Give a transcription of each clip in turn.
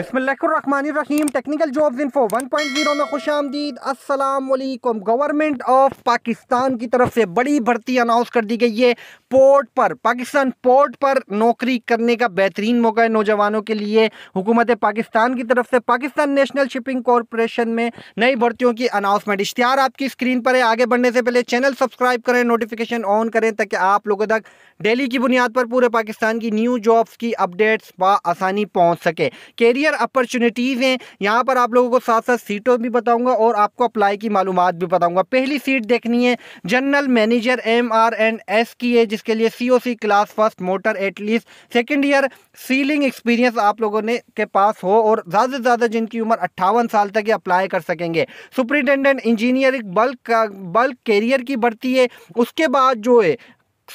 बसमीम technical jobs info 1.0 में खुश आमदीद असलकुम गवर्नमेंट ऑफ पाकिस्तान की तरफ से बड़ी भर्ती अनाउंस कर दी गई है पोर्ट पर पाकिस्तान पोर्ट पर नौकरी करने का बेहतरीन मौका है नौजवानों के लिए हुकूमत पाकिस्तान की तरफ से पाकिस्तान नेशनल शिपिंग कॉरपोरेशन में नई भर्तियों की अनाउंसमेंट इश्तिहार आपकी स्क्रीन पर है आगे बढ़ने से पहले चैनल सब्सक्राइब करें नोटिफिकेशन ऑन करें ताकि आप लोगों तक डेली की बुनियाद पर पूरे पाकिस्तान की न्यू जॉब्स की अपडेट्स बासानी पहुँच सके कैरियर करियर अपॉर्चुनिटीज़ हैं यहाँ पर आप लोगों को साथ साथ सीटों भी बताऊँगा और आपको अप्लाई की मालूम भी बताऊँगा पहली सीट देखनी है general manager M R and S की है जिसके लिए C O C class first motor at least second year sailing experience आप लोगों ने के पास हो और ज़्यादा से ज़्यादा जिनकी उम्र अट्ठावन साल तक ये अप्लाई कर सकेंगे सुप्रिटेंडेंट इंजीनियरिंग बल्क का बल्क कैरियर की बढ़ती है उसके बाद जो है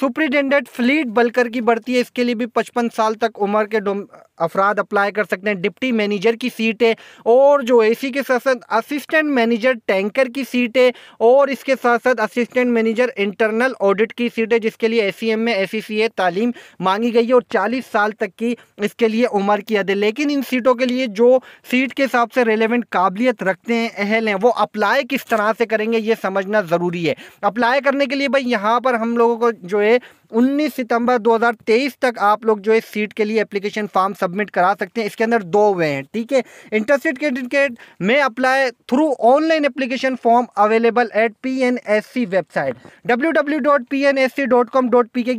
सुप्रिटेंडेंट फ्लीट बलकर की बढ़ती है इसके लिए भी पचपन साल तक उम्र के अफराद अप्लाई कर सकते हैं डिप्टी मैनेजर की सीट है और जो ए के साथ साथ असिस्टेंट मैनेजर टैंकर की सीट है और इसके साथ साथ असिस्टेंट मैनेजर इंटरनल ऑडिट की सीट है जिसके लिए एस में एस तालीम मांगी गई है और चालीस साल तक की इसके लिए उम्र की हद है लेकिन इन सीटों के लिए जो सीट के हिसाब से रेलिवेंट काबिलियत रखते हैं अहल हैं वो अप्लाई किस तरह से करेंगे ये समझना ज़रूरी है अप्लाई करने के लिए भाई यहाँ पर हम लोगों को जो है उन्नीस सितम्बर दो तक आप लोग जो है सीट के लिए अप्लीकेशन फार्म सबमिट करा सकते हैं इसके अंदर दो वे हैं ठीक है इंटरेस्टेड कैंडिडेट में apply through online application form available at P website W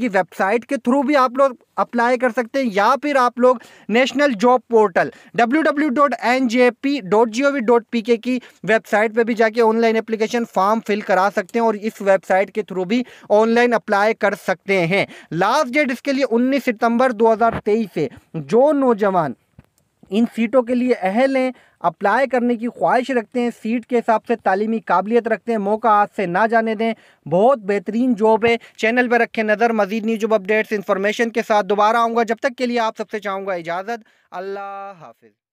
की वेबसाइट के थ्रू भी आप लोग अप्लाई कर सकते हैं या फिर आप लोग नेशनल जॉब पोर्टल www.njp.gov.pk की वेबसाइट पे भी जाके ऑनलाइन एप्लीकेशन फॉर्म फिल करा सकते हैं और इस वेबसाइट के थ्रू भी ऑनलाइन अप्लाई कर सकते हैं लास्ट डेट इसके लिए 19 सितंबर 2023 है जो नौजवान इन सीटों के लिए अहल हैं अप्लाई करने की ख्वाहिश रखते हैं सीट के हिसाब से तालीमी काबिलियत रखते हैं मौका हाथ से ना जाने दें बहुत बेहतरीन जॉब है चैनल पर रखें नज़र मजीद न्यूज अपडेट्स इन्फॉर्मेशन के साथ दोबारा आऊँगा जब तक के लिए आप सबसे चाहूँगा इजाज़त अल्लाह हाफिज़